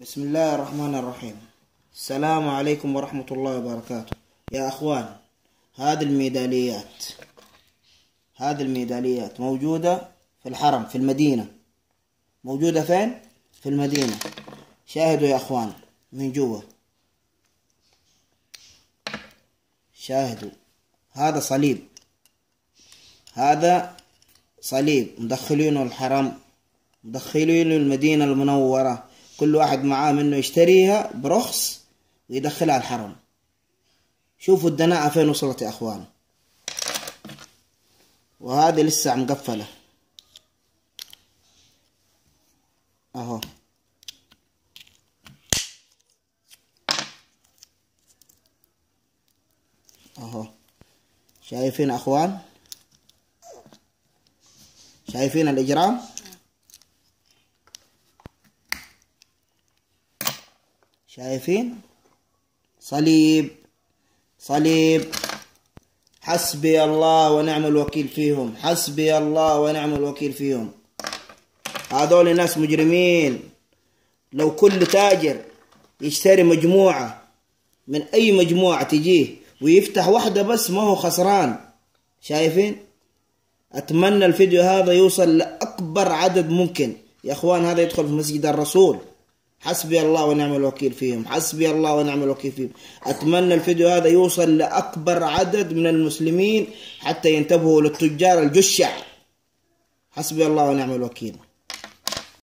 بسم الله الرحمن الرحيم السلام عليكم ورحمة الله وبركاته يا أخوان هذه الميداليات هذه الميداليات موجودة في الحرم في المدينة موجودة فين؟ في المدينة شاهدوا يا أخوان من جوا شاهدوا هذا صليب هذا صليب مدخلينه الحرم مدخلينه المدينة المنورة كل واحد معاه منه يشتريها برخص ويدخلها الحرم شوفوا الدناءة فين وصلت يا أخوان وهذه لسه مقفلة أهو أهو شايفين أخوان شايفين الإجرام شايفين صليب صليب حسبي الله ونعم الوكيل فيهم حسبي الله ونعم الوكيل فيهم هذول ناس مجرمين لو كل تاجر يشتري مجموعة من أي مجموعة تجيه ويفتح واحدة بس ما هو خسران شايفين أتمنى الفيديو هذا يوصل لأكبر عدد ممكن يا أخوان هذا يدخل في مسجد الرسول حسبي الله ونعم الوكيل فيهم حسبي الله ونعم الوكيل فيهم أتمنى الفيديو هذا يوصل لأكبر عدد من المسلمين حتى ينتبهوا للتجار الجشع حسبي الله ونعم الوكيل